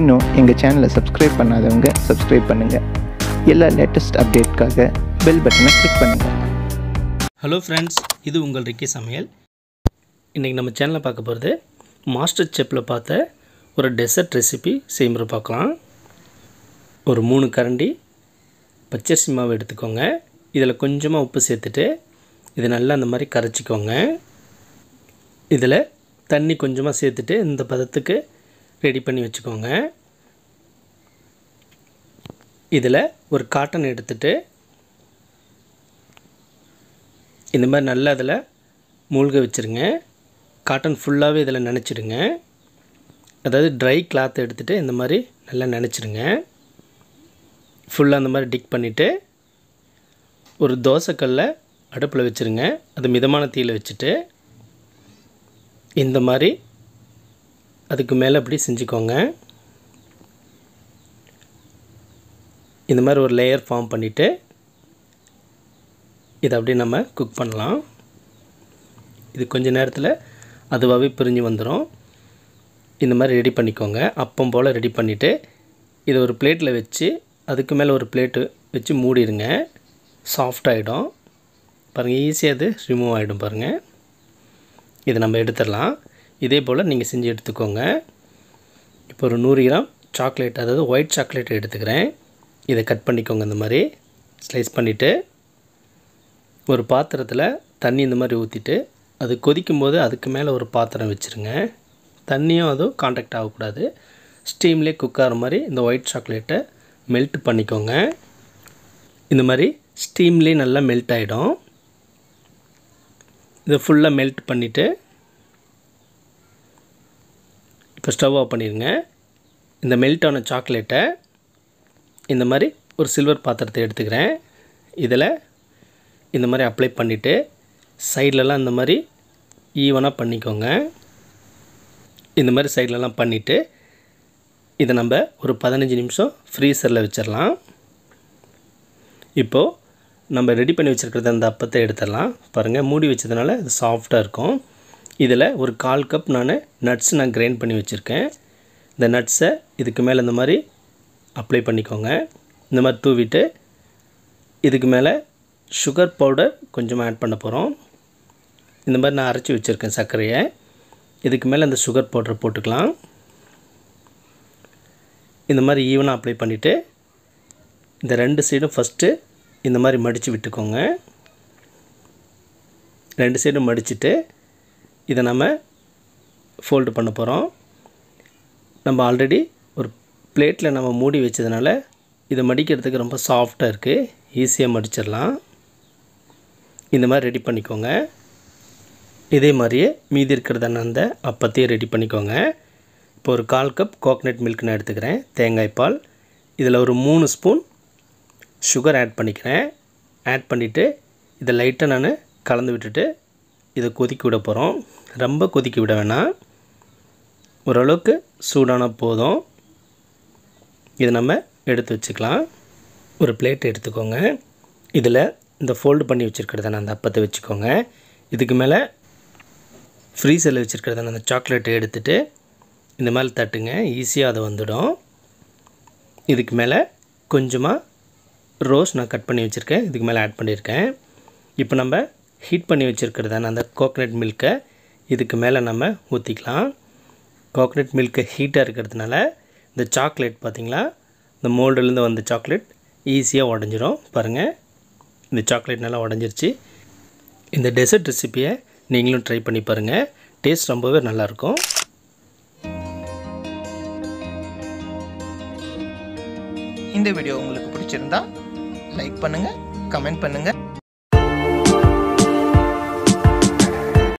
இன்னும் எங்கள் சேனலை சப்ஸ்கிரைப் பண்ணாதவங்க சப்ஸ்கிரைப் பண்ணுங்கள் எல்லா லேட்டஸ்ட் அப்டேட்காக பெல் பட்டனை கிளிக் பண்ணுங்கள் ஹலோ ஃப்ரெண்ட்ஸ் இது உங்கள் ரிக்கி சமையல் இன்றைக்கி நம்ம சேனலில் பார்க்க போகிறது மாஸ்டர் செப்பில் பார்த்த ஒரு டெசர்ட் ரெசிபி செய்முறை பார்க்கலாம் ஒரு மூணு கரண்டி பச்சரிசி மாவு எடுத்துக்கோங்க இதில் கொஞ்சமாக உப்பு சேர்த்துட்டு இது நல்லா அந்த மாதிரி கரைச்சிக்கோங்க இதில் தண்ணி கொஞ்சமாக சேர்த்துட்டு இந்த பதத்துக்கு ரெடி பண்ணி வச்சுக்கோங்க இதில் ஒரு காட்டன் எடுத்துகிட்டு இந்த மாதிரி நல்லா அதில் மூழ்க வச்சுருங்க காட்டன் ஃபுல்லாகவே இதில் நினச்சிடுங்க அதாவது ட்ரை கிளாத் எடுத்துகிட்டு இந்த மாதிரி நல்லா நினச்சிடுங்க ஃபுல்லாக அந்த மாதிரி டிக் பண்ணிவிட்டு ஒரு தோசைக்கல்ல அடுப்பில் வச்சுருங்க அது மிதமான தீயில் வச்சுட்டு இந்த மாதிரி அதுக்கு மேலே அப்படி செஞ்சுக்கோங்க இந்த மாதிரி ஒரு லேயர் ஃபார்ம் பண்ணிவிட்டு இதை அப்படியே நம்ம குக் பண்ணலாம் இது கொஞ்ச நேரத்தில் அதுவாகவே பிரிஞ்சு வந்துடும் இந்த மாதிரி ரெடி பண்ணிக்கோங்க அப்பம் போல் ரெடி பண்ணிவிட்டு இதை ஒரு பிளேட்டில் வச்சு அதுக்கு மேலே ஒரு பிளேட்டு வச்சு மூடிடுங்க சாஃப்டாகிடும் பாருங்கள் ஈஸியாக அது ரிமூவ் ஆகிடும் பாருங்கள் இதை நம்ம எடுத்துடலாம் இதே போல் நீங்கள் செஞ்சு எடுத்துக்கோங்க இப்போ ஒரு நூறு கிராம் சாக்லேட் அதாவது ஒயிட் சாக்லேட் எடுத்துக்கிறேன் இதை கட் பண்ணிக்கோங்க இந்த மாதிரி ஸ்லைஸ் பண்ணிவிட்டு ஒரு பாத்திரத்தில் தண்ணி இந்த மாதிரி ஊற்றிட்டு அது கொதிக்கும் போது அதுக்கு மேலே ஒரு பாத்திரம் வச்சுருங்க தண்ணியும் அதுவும் காண்டாக்ட் ஆகக்கூடாது ஸ்டீம்லேயே குக் ஆகிற மாதிரி இந்த ஒயிட் சாக்லேட்டை மெல்ட் பண்ணிக்கோங்க இந்த மாதிரி ஸ்டீம்லேயே நல்லா மெல்ட் ஆகிடும் இதை ஃபுல்லாக மெல்ட் பண்ணிவிட்டு இப்போ ஸ்டவ் ஆஃப் பண்ணிடுங்க இந்த மெல்ட்டான சாக்லேட்டை இந்த மாதிரி ஒரு சில்வர் பாத்திரத்தை எடுத்துக்கிறேன் இதில் இந்த மாதிரி அப்ளை பண்ணிவிட்டு சைட்லலாம் இந்த மாதிரி ஈவனாக பண்ணிக்கோங்க இந்த மாதிரி சைட்லலாம் பண்ணிவிட்டு இதை நம்ம ஒரு பதினஞ்சு நிமிஷம் ஃப்ரீசரில் வச்சிடலாம் இப்போது நம்ம ரெடி பண்ணி வச்சுருக்கிறத அந்த அப்பத்தை எடுத்துடலாம் பாருங்கள் மூடி வச்சதுனால இது சாஃப்டாக இருக்கும் இதில் ஒரு கால் கப் நான் நட்ஸ் நான் கிரைண்ட் பண்ணி வச்சுருக்கேன் இந்த நட்ஸை இதுக்கு மேலே இந்த மாதிரி அப்ளை பண்ணிக்கோங்க இந்த மாதிரி தூவிட்டு இதுக்கு மேலே சுகர் பவுடர் கொஞ்சமாக ஆட் பண்ண போகிறோம் இந்த மாதிரி நான் அரைச்சி வச்சுருக்கேன் சர்க்கரையை இதுக்கு மேலே இந்த சுகர் பவுடரை போட்டுக்கலாம் இந்த மாதிரி ஈவனாக அப்ளை பண்ணிவிட்டு இந்த ரெண்டு சைடும் ஃபஸ்ட்டு இந்த மாதிரி மடித்து விட்டுக்கோங்க ரெண்டு சைடும் மடிச்சுட்டு இதை நம்ம ஃபோல்டு பண்ண போகிறோம் நம்ம ஆல்ரெடி ஒரு பிளேட்டில் நம்ம மூடி வச்சதுனால இதை மடிக்கிறதுக்கு ரொம்ப சாஃப்டாக இருக்குது ஈஸியாக மடிச்சிடலாம் இந்த மாதிரி ரெடி பண்ணிக்கோங்க இதே மாதிரியே மீதி இருக்கிறத அந்த அப்பத்தையும் ரெடி பண்ணிக்கோங்க இப்போ ஒரு கால் கப் கோக்னட் மில்க் நான் எடுத்துக்கிறேன் தேங்காய் பால் இதில் ஒரு மூணு ஸ்பூன் சுகர் ஆட் பண்ணிக்கிறேன் ஆட் பண்ணிவிட்டு இதை லைட்டாக நான் கலந்து விட்டுட்டு இதை கொதிக்க விட போகிறோம் ரொம்ப கொதிக்க விட வேணாம் ஓரளவுக்கு சூடான போதும் இதை நம்ம எடுத்து வச்சுக்கலாம் ஒரு பிளேட் எடுத்துக்கோங்க இதில் இந்த ஃபோல்டு பண்ணி வச்சுருக்கிறத அந்த அப்பத்தை வச்சுக்கோங்க இதுக்கு மேலே ஃப்ரீசரில் வச்சுருக்கிறத அந்த சாக்லேட்டை எடுத்துகிட்டு இந்த மாதிரி தட்டுங்க ஈஸியாக அதை வந்துடும் இதுக்கு மேலே கொஞ்சமாக ரோஸ் நான் கட் பண்ணி வச்சுருக்கேன் இதுக்கு மேலே ஆட் பண்ணியிருக்கேன் இப்போ நம்ம ஹீட் பண்ணி வச்சுருக்கிறதான அந்த கோகனட் மில்க்கை இதுக்கு மேலே நம்ம ஊற்றிக்கலாம் கோக்கனட் மில்கை ஹீட்டாக இருக்கிறதுனால இந்த சாக்லேட் பார்த்திங்களா இந்த மோல்டுலேருந்து வந்த சாக்லேட் ஈஸியாக உடஞ்சிரும் பாருங்கள் இந்த சாக்லேட் நல்லா உடஞ்சிருச்சு இந்த டெசர்ட் ரெசிப்பியை நீங்களும் ட்ரை பண்ணி பாருங்கள் டேஸ்ட் ரொம்பவே நல்லாயிருக்கும் இந்த வீடியோ உங்களுக்கு பிடிச்சிருந்தா லைக் பண்ணுங்கள் கமெண்ட் பண்ணுங்கள்